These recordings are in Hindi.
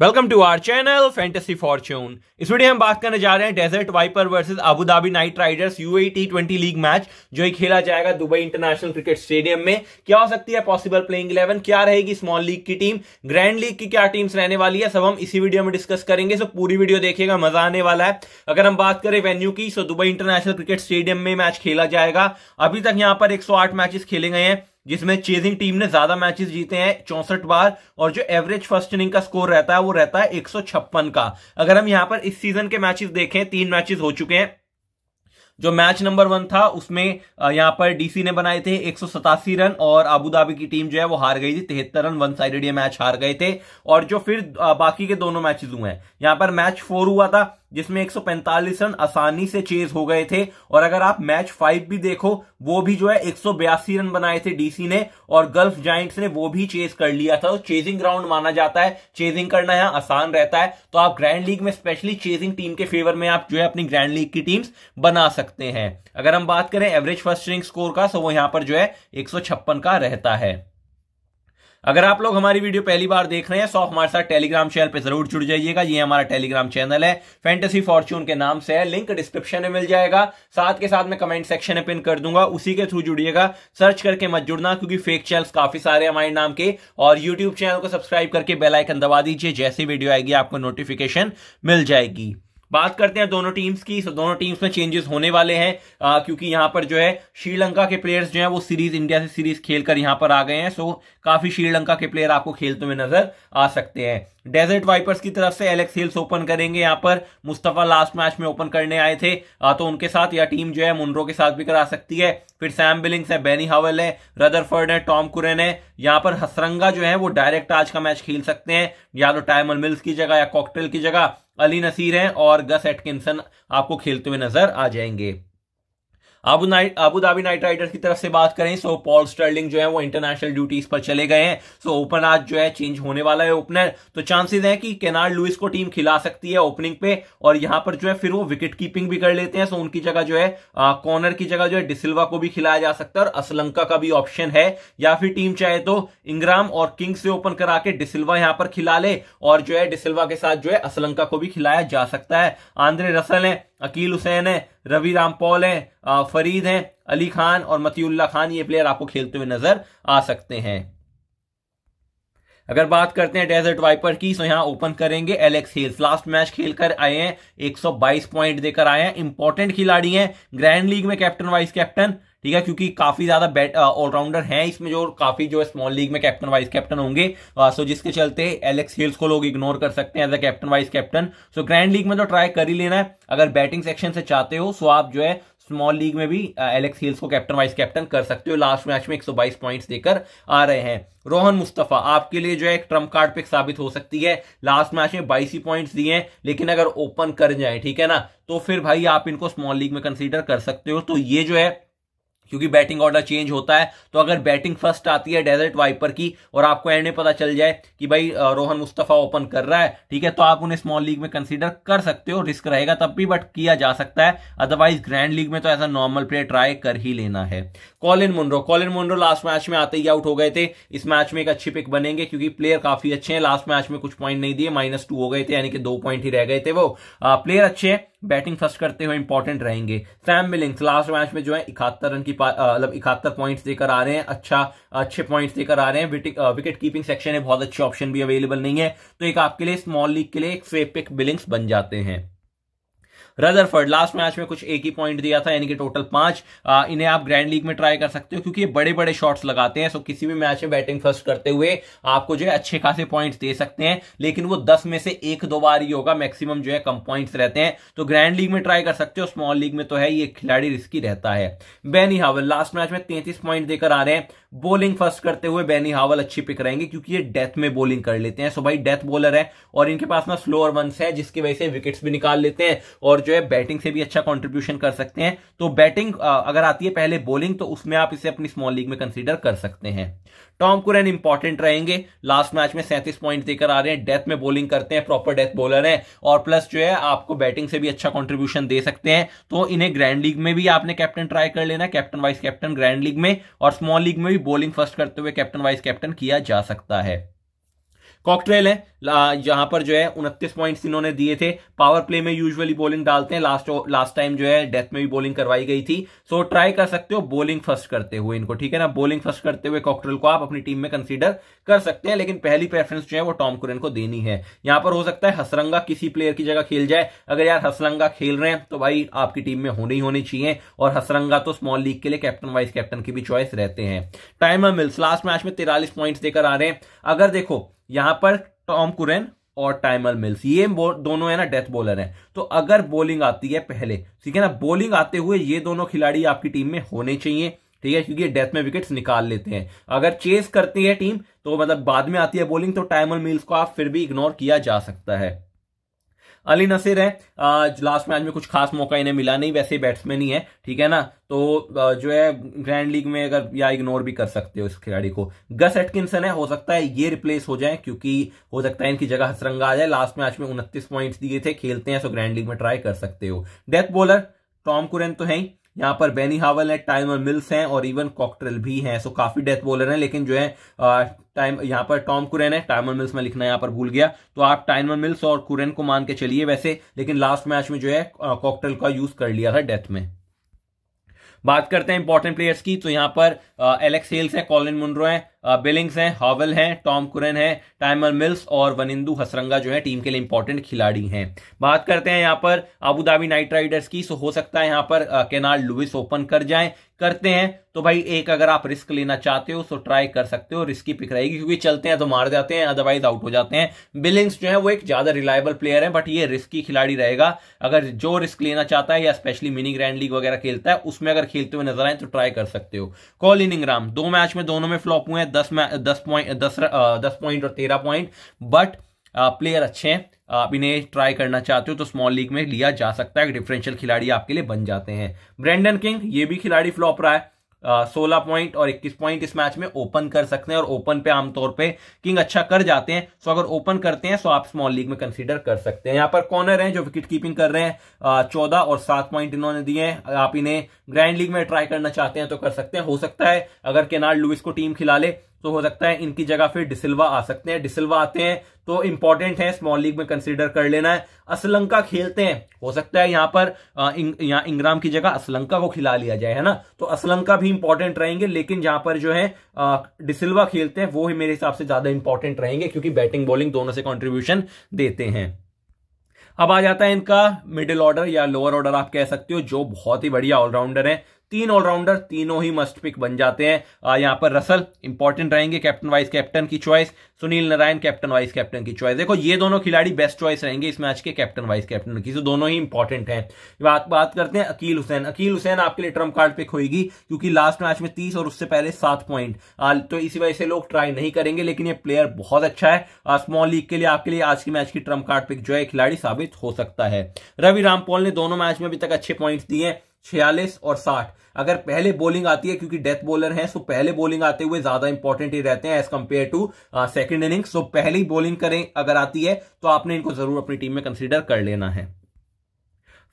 welcome to our channel fantasy fortune इस वीडियो हम बात करने जा रहे हैं desert viper versus Abu Dhabi night riders U T twenty league match जो ही खेला जाएगा दुबई इंटरनेशनल क्रिकेट स्टेडियम में क्या हो सकती है पॉसिबल प्लेइंग इलेवन क्या रहेगी स्मॉल लीग की टीम ग्रैंड लीग की क्या टीम्स रहने वाली है सब हम इसी वीडियो में डिस्कस करेंगे सो पूरी वीडियो देखिएगा मजा आने वाला है अगर हम बात करें वेन्यू की so Dubai international cricket stadium में मैच खेला जाएगा अभी तक यहां पर एक मैचेस खेले गए हैं जिसमें चेजिंग टीम ने ज्यादा मैचेस जीते हैं चौसठ बार और जो एवरेज फर्स्ट इनिंग का स्कोर रहता है वो रहता है एक का अगर हम यहां पर इस सीजन के मैचेस देखें तीन मैचेस हो चुके हैं जो मैच नंबर वन था उसमें यहां पर डीसी ने बनाए थे एक रन और धाबी की टीम जो है वो हार गई थी तिहत्तर रन वन साइडेड ये मैच हार गए थे और जो फिर बाकी के दोनों मैचेस हुए हैं यहां पर मैच फोर हुआ था जिसमें 145 रन आसानी से चेज हो गए थे और अगर आप मैच फाइव भी देखो वो भी जो है एक रन बनाए थे डीसी ने और गल्फ जाइंट्स ने वो भी चेज कर लिया था तो चेजिंग ग्राउंड माना जाता है चेजिंग करना यहाँ आसान रहता है तो आप ग्रैंड लीग में स्पेशली चेजिंग टीम के फेवर में आप जो है अपनी ग्रैंड लीग की टीम बना सकते हैं अगर हम बात करें एवरेज फर्स्ट रिंग स्कोर का तो वो यहां पर जो है एक का रहता है अगर आप लोग हमारी वीडियो पहली बार देख रहे हैं सो हमारे साथ टेलीग्राम चैनल पर जरूर जुड़ जाइएगा ये हमारा टेलीग्राम चैनल है फैंटेसी फॉर्च्यून के नाम से है लिंक डिस्क्रिप्शन में मिल जाएगा साथ के साथ मैं कमेंट सेक्शन में पिन कर दूंगा उसी के थ्रू जुड़िएगा सर्च करके मत जुड़ना क्योंकि फेक चैनल काफी सारे हमारे नाम के और यूट्यूब चैनल को सब्सक्राइब करके बेलाइकन दबा दीजिए जैसी वीडियो आएगी आपको नोटिफिकेशन मिल जाएगी बात करते हैं दोनों टीम्स की सो दोनों टीम्स में चेंजेस होने वाले हैं क्योंकि यहां पर जो है श्रीलंका के प्लेयर्स जो है वो सीरीज इंडिया से सीरीज खेलकर यहां पर आ गए हैं सो काफी श्रीलंका के प्लेयर आपको खेलते हुए नजर आ सकते हैं डेजर्ट वाइपर्स की तरफ से एलेक्स हिल्स ओपन करेंगे यहां पर मुस्तफा लास्ट मैच में ओपन करने आए थे तो उनके साथ या टीम जो है मुनरो के साथ भी करा सकती है फिर सैम बिलिंग्स है बेनी हावल है रदरफर्ड है टॉम कुरेन है यहां पर हसरंगा जो है वो डायरेक्ट आज का मैच खेल सकते हैं या तो टाइमन मिल्स की जगह या कॉकटेल की जगह अली नसीर हैं और गस एटकिंसन आपको खेलते हुए नजर आ जाएंगे Abu knight Dhabi night Riders की तरफ से बात करें सो पॉल स्टर्लिंग जो है वो इंटरनेशनल ड्यूटीज पर चले गए हैं सो ओपन आज जो है चेंज होने वाला है ओपनर तो चांसेस है कि केनार लुइस को टीम खिला सकती है ओपनिंग पे और यहां पर जो है फिर वो विकेट कीपिंग भी कर लेते हैं सो उनकी जगह जो है कॉर्नर की जगह जो है डिसिल्वा को भी खिलाया जा सकता है और असलंका का भी ऑप्शन है या फिर टीम चाहे तो इंग्राम और किंग्स से ओपन करा के डिसिल्वा यहां पर खिला ले और जो है डिसिल्वा के साथ जो है असलंका को भी खिलाया जा सकता है आंद्रे रसल है अकील हुसैन है रवि रामपॉल है फरीद हैं अली खान और मतियुल्ला खान ये प्लेयर आपको खेलते हुए नजर आ सकते हैं अगर बात करते हैं डेजर्ट वाइपर की तो यहां ओपन करेंगे एलेक्स हेल्स लास्ट मैच खेलकर आए हैं 122 पॉइंट देकर आए हैं इंपॉर्टेंट खिलाड़ी हैं ग्रैंड लीग में कैप्टन वाइस कैप्टन ठीक है क्योंकि काफी ज्यादा बैट ऑलराउंडर हैं इसमें जो काफी जो स्मॉल लीग में कैप्टन वाइस कैप्टन होंगे सो जिसके चलते एलेक्स हिल्स को लोग इग्नोर कर सकते हैं as a captain vice captain so grand league में तो ट्राई कर ही लेना है अगर बैटिंग सेक्शन से चाहते हो सो आप जो है स्मॉल लीग में भी एलेक्स हिल्स को कैप्टन वाइस कैप्टन कर सकते हो लास्ट मैच में 122 पॉइंट्स देकर आ रहे हैं रोहन मुस्तफा आपके लिए जो है एक ट्रम्प कार्ड पिक साबित हो सकती है लास्ट मैच में बाईस ही पॉइंट्स दिए हैं लेकिन अगर ओपन कर जाए ठीक है ना तो फिर भाई आप इनको स्मॉल लीग में कंसीडर कर सकते हो तो ये जो है क्योंकि बैटिंग ऑर्डर चेंज होता है तो अगर बैटिंग फर्स्ट आती है डेजर्ट वाइपर की और आपको एंड में पता चल जाए कि भाई रोहन मुस्तफा ओपन कर रहा है ठीक है तो आप उन्हें स्मॉल लीग में कंसीडर कर सकते हो रिस्क रहेगा तब भी बट किया जा सकता है अदरवाइज ग्रैंड लीग में तो ऐसा नॉर्मल प्लेयर ट्राई कर ही लेना है Colin Munro Colin Munro last match में आते ही आउट हो गए थे इस मैच में एक अच्छी पिक बनेंगे क्योंकि प्लेयर काफी अच्छे हैं लास्ट मैच में कुछ पॉइंट नहीं दिए माइनस टू हो गए थे यानी कि दो पॉइंट ही रह गए थे वो आ, प्लेयर अच्छे हैं बैटिंग फर्स्ट करते हुए इंपॉर्टेंट रहेंगे सैम मिलिंग्स लास्ट मैच में जो है इकहत्तर रन की मतलब इकहत्तर पॉइंट्स देकर आ रहे हैं अच्छा अच्छे पॉइंट देकर आ रहे हैं विकेट कीपिंग सेक्शन है बहुत अच्छे ऑप्शन भी अवेलेबल नहीं है तो एक आपके लिए स्मॉल लीग के लिए एक फेपिक पिक बिलिंग्स बन जाते हैं रदरफर्ड लास्ट मैच में कुछ एक ही पॉइंट दिया था यानी कि टोटल पांच इन्हें आप ग्रैंड लीग में ट्राई कर सकते हो क्योंकि ये बड़े बड़े शॉट्स लगाते हैं सो किसी भी मैच में बैटिंग फर्स्ट करते हुए आपको जो है अच्छे खासे पॉइंट दे सकते हैं लेकिन वो दस में से एक दो बार ही होगा मैक्सिमम जो है कम पॉइंट्स रहते हैं तो ग्रैंड लीग में ट्राई कर सकते हो स्मॉल लीग में तो है ये खिलाड़ी रिस्की रहता है बेनी हावल लास्ट मैच में तैतीस पॉइंट देकर आ रहे हैं बॉलिंग फर्स्ट करते हुए बैनी हावल अच्छी पिक रहेंगे क्योंकि ये डेथ में बॉलिंग कर लेते हैं सो भाई डेथ बॉलर है और इनके पास ना स्लोअर वंस है जिसकी वजह से विकेट्स भी निकाल लेते हैं और जो है बैटिंग से भी अच्छा कॉन्ट्रीब्यूशन कर सकते हैं तो बैटिंग अगर आती है पहले बॉलिंग तो उसमें आप इसे अपनी स्मॉल लीग में कंसिडर कर सकते हैं टॉम कुरन इंपॉर्टेंट रहेंगे लास्ट मैच में सैंतीस पॉइंट देकर आ रहे हैं डेथ में बॉलिंग करते हैं प्रॉपर डेथ बॉलर है और प्लस जो है आपको बैटिंग से भी अच्छा कॉन्ट्रीब्यूशन दे सकते हैं तो इन्हें ग्रैंड लीग में भी आपने कैप्टन ट्राई कर लेना captain vice captain grand league में और स्मॉल लीग में भी बॉलिंग फर्स्ट करते हुए कैप्टन वाइस कैप्टन किया जा सकता है कॉकट्रेल है यहां पर जो है उनतीस पॉइंट इन्होंने दिए थे पावर प्ले में यूजुअली बॉलिंग डालते हैं लास्ट लास्ट टाइम जो है डेथ में भी बॉलिंग करवाई गई थी सो so, ट्राई कर सकते हो बॉलिंग फर्स्ट करते हुए इनको ठीक है ना बॉलिंग फर्स्ट करते हुए कॉकट्रेल को आप अपनी टीम में कंसिडर कर सकते हैं लेकिन पहली प्रेफरेंस जो है वो टॉम कुरन को देनी है यहां पर हो सकता है हसरंगा किसी प्लेयर की जगह खेल जाए अगर यार हसरंगा खेल रहे हैं तो भाई आपकी टीम में होने ही होने चाहिए और हसरंगा तो स्मॉल लीग के लिए कैप्टन वाइस कैप्टन की भी चॉइस रहते हैं टाइमर मिल्स लास्ट मैच में तिरालीस पॉइंट्स देकर आ रहे हैं अगर देखो यहां पर टॉम कुरेन और टाइमर मिल्स ये दोनों है ना डेथ बॉलर हैं तो अगर बॉलिंग आती है पहले ठीक है ना बॉलिंग आते हुए ये दोनों खिलाड़ी आपकी टीम में होने चाहिए ठीक है क्योंकि डेथ में विकेट्स निकाल लेते हैं अगर चेस करती है टीम तो मतलब बाद में आती है बॉलिंग तो टाइमर मिल्स को आप फिर भी इग्नोर किया जा सकता है अली नसीर है लास्ट मैच में कुछ खास मौका इन्हें मिला नहीं वैसे बैट्समैन ही है ठीक है ना तो जो है ग्रैंड लीग में अगर या इग्नोर भी कर सकते हो इस खिलाड़ी को गस एटकिंसन है हो सकता है ये रिप्लेस हो जाए क्योंकि हो सकता है इनकी जगह हसरंगा आ जाए लास्ट मैच में उनतीस पॉइंट्स दिए थे खेलते हैं सो ग्रैंड लीग में ट्राई कर सकते हो डेथ बॉलर टॉम कुरेन तो है ही यहाँ पर बेनी हावल है टाइमर मिल्स हैं और इवन कॉकट्रेल भी हैं सो काफी डेथ बॉलर हैं लेकिन जो है टाइम यहाँ पर टॉम कुरेन है टाइमर मिल्स में लिखना यहाँ पर भूल गया तो आप टाइमर मिल्स और कुरेन को मान के चलिए वैसे लेकिन लास्ट मैच में जो है कॉकट्रेल का यूज कर लिया था डेथ में बात करते हैं इंपॉर्टेंट प्लेयर्स की तो यहाँ पर एलेक्स हेल्स है कॉलिन मुंड्रो है बिलिंग्स हैं हॉवल हैं टॉम कुरन है टाइमर मिल्स और वनिंदू हसरंगा जो है टीम के लिए इंपॉर्टेंट खिलाड़ी हैं बात करते हैं यहाँ पर आबूधाबी नाइट राइडर्स की सो हो सकता है यहाँ पर केनाल लुइस ओपन कर जाए करते हैं तो भाई एक अगर आप रिस्क लेना चाहते हो सो ट्राई कर सकते हो रिस्की पिक रहेगी क्योंकि चलते हैं तो मार जाते हैं अदरवाइज आउट हो जाते हैं बिलिंग्स जो है वो एक ज्यादा रिलायबल प्लेयर है बट ये रिस्की खिलाड़ी रहेगा अगर जो रिस्क लेना चाहता है या स्पेशली मिनी ग्रैंड लीग वगैरह खेलता है उसमें अगर खेलते हुए नजर आए तो ट्राई कर सकते हो इनिंग राम दो मैच में दोनों में फ्लॉप हुए हैं दस दस पॉइंट दस दस पॉइंट और तेरह पॉइंट बट प्लेयर अच्छे हैं आप इन्हें ट्राई करना चाहते हो तो स्मॉल लीग में लिया जा सकता है डिफरेंशियल खिलाड़ी आपके लिए बन जाते हैं ब्रेंडन किंग ये भी खिलाड़ी फ्लॉप रहा है सोलह पॉइंट और इक्कीस पॉइंट इस मैच में ओपन कर सकते हैं और ओपन पे आमतौर पे किंग अच्छा कर जाते हैं सो अगर ओपन करते हैं सो आप स्मॉल लीग में कंसीडर कर सकते हैं यहाँ पर कॉर्नर हैं जो विकेट कीपिंग कर रहे हैं चौदह और सात पॉइंट इन्होंने दिए हैं आप इन्हें ग्रैंड लीग में ट्राई करना चाहते हैं तो कर सकते हैं हो सकता है अगर केनाल लुइस को टीम खिला ले तो हो सकता है इनकी जगह फिर डिसिल्वा आ सकते हैं डिसिल्वा आते हैं तो इंपॉर्टेंट है स्मॉल लीग में कंसिडर कर लेना है असलंका खेलते हैं हो सकता है यहां पर यहां इंग्राम की जगह असलंका को खिला लिया जाए है ना तो असलंका भी इंपॉर्टेंट रहेंगे लेकिन यहां पर जो है डिसिल्वा खेलते हैं वो ही मेरे हिसाब से ज्यादा इंपॉर्टेंट रहेंगे क्योंकि बैटिंग बॉलिंग दोनों से कॉन्ट्रीब्यूशन देते हैं अब आ जाता है इनका मिडिल ऑर्डर या लोअर ऑर्डर आप कह सकते हो जो बहुत ही बढ़िया ऑलराउंडर है तीन ऑलराउंडर तीनों ही मस्ट पिक बन जाते हैं यहां पर रसल इंपॉर्टेंट रहेंगे कैप्टन वाइस कैप्टन की choice Sunil Narine captain vice captain की चॉइस देखो ये दोनों खिलाड़ी बेस्ट चॉइस रहेंगे इस मैच के कैप्टन वाइस कैप्टन की दोनों ही इंपॉर्टेंट है बात बात करते हैं अकील हुसैन अकील हुसैन आपके लिए ट्रम्प कार्ड पिक होगी क्योंकि लास्ट मैच में तीस और उससे पहले सात पॉइंट तो इसी वजह से लोग ट्राई नहीं करेंगे लेकिन ये प्लेयर बहुत अच्छा है स्मॉल लीग के लिए आपके लिए आज के मैच की ट्रम्प कार्ड पिक जो है खिलाड़ी साबित हो सकता है रवि रामपोल ने दोनों मैच में अभी तक अच्छे पॉइंट दिए छियालीस और साठ अगर पहले बॉलिंग आती है क्योंकि डेथ बॉलर है सो पहले बॉलिंग आते हुए ज्यादा इंपॉर्टेंट ही रहते हैं as compared to second innings so पहली बॉलिंग करें अगर आती है तो आपने इनको जरूर अपनी टीम में कंसिडर कर लेना है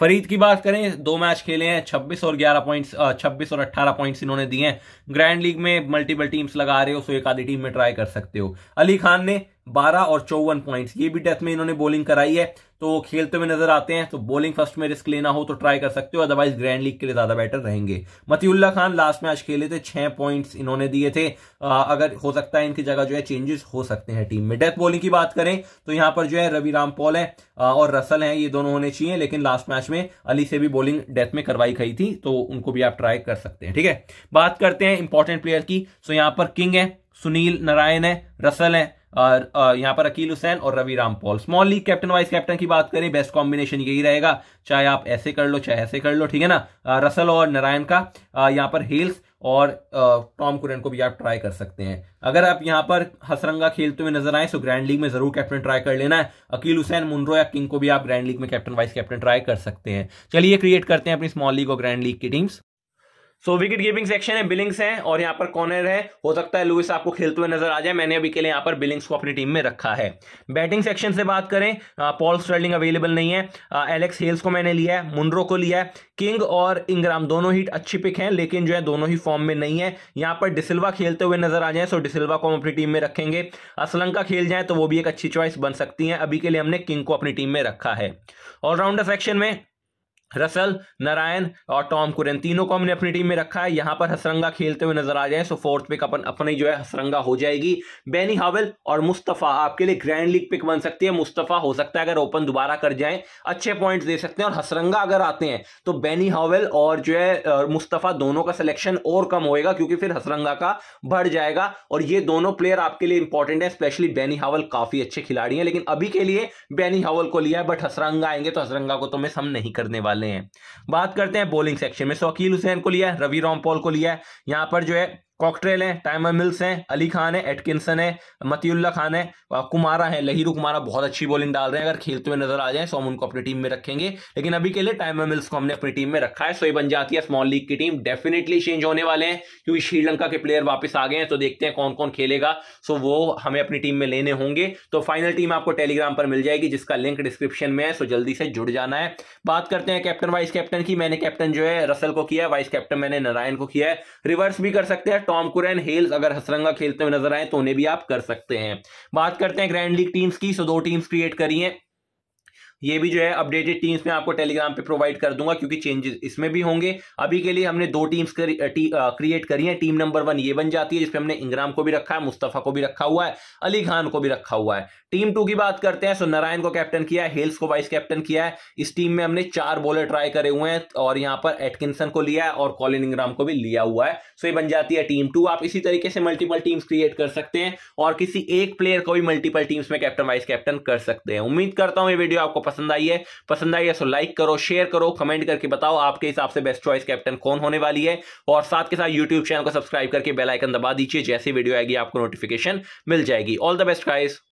फरीद की बात करें दो मैच खेले हैं 26 और 11 पॉइंट्स 26 और 18 पॉइंट्स इन्होंने दिए हैं ग्रैंड लीग में मल्टीपल टीम्स लगा रहे हो सो एक आधी टीम में ट्राई कर सकते हो अली खान ने बारह और चौवन पॉइंट्स ये भी डेथ में इन्होंने बॉलिंग कराई है तो खेलते हुए नजर आते हैं तो बॉलिंग फर्स्ट में रिस्क लेना हो तो ट्राई कर सकते हो अदरवाइज ग्रैंड लीग के लिए ज्यादा बेटर रहेंगे मतियुल्ला खान लास्ट में आज खेले थे छह पॉइंट्स इन्होंने दिए थे आ, अगर हो सकता है इनकी जगह जो है चेंजेस हो सकते हैं टीम में डेथ बॉलिंग की बात करें तो यहां पर जो है रवि रामपॉल है और रसल है ये दोनों होने चाहिए लेकिन लास्ट मैच में अली से भी बॉलिंग डेथ में करवाई गई थी तो उनको भी आप ट्राई कर सकते हैं ठीक है बात करते हैं इंपॉर्टेंट प्लेयर की सो यहां पर किंग है सुनील नारायण है रसल है यहां पर अकील हुसैन और Ravi Rampaul small league captain vice captain की बात करें बेस्ट कॉम्बिनेशन यही रहेगा चाहे आप ऐसे कर लो चाहे ऐसे कर लो ठीक है ना रसल और नारायण का यहां पर हेल्स और टॉम कुरन को भी आप ट्राई कर सकते हैं अगर आप यहां पर हसरंगा खेलते हुए नजर आए तो ग्रैंड लीग में जरूर कैप्टन ट्राई कर लेना है अकील हुसैन मुनरो या किंग को भी आप ग्रैंड लीग में कैप्टन वाइस कैप्टन ट्राई कर सकते हैं चलिए क्रिएट करते हैं अपनी स्मॉल लीग और ग्रैंड लीग की teams so wicket keeping section है बिलिंग्स है और यहाँ पर कॉर्नर है हो सकता है लुइस आपको खेलते हुए नजर आ जाए मैंने अभी के लिए यहाँ पर बिलिंग्स को अपनी टीम में रखा है बैटिंग सेक्शन से बात करें पॉल स्टर्लिंग अवेलेबल नहीं है एलेक्स हेल्स को मैंने लिया है मुंड्रो को लिया है किंग और इंग्राम दोनों ही अच्छी पिक हैं लेकिन जो है दोनों ही फॉर्म में नहीं है यहाँ पर डिसिल्वा खेलते हुए नजर आ जाए सो डिसिल्वा को हम अपनी टीम में रखेंगे असलंका खेल जाए तो वो भी एक अच्छी चॉइस बन सकती है अभी के लिए हमने किंग को अपनी टीम में रखा है ऑलराउंडर सेक्शन में रसल नारायण और टॉम कुरेन तीनों को हमने अपनी टीम में रखा है यहाँ पर हसरंगा खेलते हुए नजर आ जाए सो फोर्थ पिक अपन अपने जो है हसरंगा हो जाएगी बेनी हावल और मुस्तफ़ा आपके लिए ग्रैंड लीग पिक बन सकती है मुस्तफ़ा हो सकता है अगर ओपन दोबारा कर जाए अच्छे पॉइंट्स दे सकते हैं और हसरंगा अगर आते हैं तो बैनी हावल और जो है मुस्तफ़ा दोनों का सिलेक्शन और कम होएगा क्योंकि फिर हसरंगा का बढ़ जाएगा और ये दोनों प्लेयर आपके लिए इंपॉर्टेंट है स्पेशली बैनी हावल काफ़ी अच्छे खिलाड़ी हैं लेकिन अभी के लिए बैनी हावल को लिया है बट हसरंगा आएंगे तो हसरंगा को तो मिस हम नहीं करने वाले वाले हैं बात करते हैं बॉलिंग सेक्शन में शौकील हुसैन को लिया है रवि रामपोल को लिया है यहाँ पर जो है कॉकटेल है टाइमर मिल्स हैं अली खान है एटकिंसन है मतियुल्ला खान है कुमारा है लहीरू कुमारा बहुत अच्छी बॉलिंग डाल रहे हैं अगर खेलते हुए नजर आ जाए तो हम उनको अपनी टीम में रखेंगे लेकिन अभी के लिए टाइमर मिल्स को हमने अपनी टीम में रखा है सो ये बन जाती है स्मॉल लीग की टीम डेफिनेटली चेंज होने वाले हैं क्योंकि श्रीलंका के प्लेयर वापस आ गए हैं तो देखते हैं कौन कौन खेलेगा सो वो हमें अपनी टीम में लेने होंगे तो फाइनल टीम आपको टेलीग्राम पर मिल जाएगी जिसका लिंक डिस्क्रिप्शन में है सो जल्दी से जुड़ जाना है बात करते हैं कैप्टन वाइस कैप्टन की मैंने कैप्टन जो है रसल को किया है वाइस कैप्टन मैंने नारायण को किया है रिवर्स भी कर सकते हैं टॉम कुरैन हेल्स अगर हसरंगा खेलते हुए नजर आए तो उन्हें भी आप कर सकते हैं बात करते हैं ग्रैंड लीग टीम्स की सो दो टीम्स क्रिएट करी हैं ये भी जो है अपडेटेड टीम्स में आपको टेलीग्राम पे प्रोवाइड कर दूंगा क्योंकि चेंजेस इसमें भी होंगे अभी के लिए हमने दो टीम्स क्रिएट करी हैं टीम नंबर वन ये बन जाती है जिसमें हमने इंग्राम को भी रखा है मुस्तफ़ा को भी रखा हुआ है अली खान को भी रखा हुआ है टीम टू की बात करते हैं सो नारायण को कैप्टन किया है हेल्स को वाइस कैप्टन किया है इस टीम में हमने चार बॉलर ट्राई करे हुए हैं और यहाँ पर एटकिनसन को लिया है और कॉलिन इंग्राम को भी लिया हुआ है सो ये बन जाती है टीम टू आप इसी तरीके से मल्टीपल टीम्स क्रिएट कर सकते हैं और किसी एक प्लेयर को भी मल्टीपल टीम्स में कैप्टन वाइस कैप्टन कर सकते हैं उम्मीद करता हूँ ये वीडियो आपको पसंद आई है पसंद आई है तो लाइक करो शेयर करो कमेंट करके बताओ आपके हिसाब से बेस्ट चॉइस कैप्टन कौन होने वाली है और साथ के साथ यूट्यूब चैनल को सब्सक्राइब करके बेलाइकन दबा दीजिए जैसे वीडियो आएगी आपको नोटिफिकेशन मिल जाएगी ऑल द बेस्ट गाइज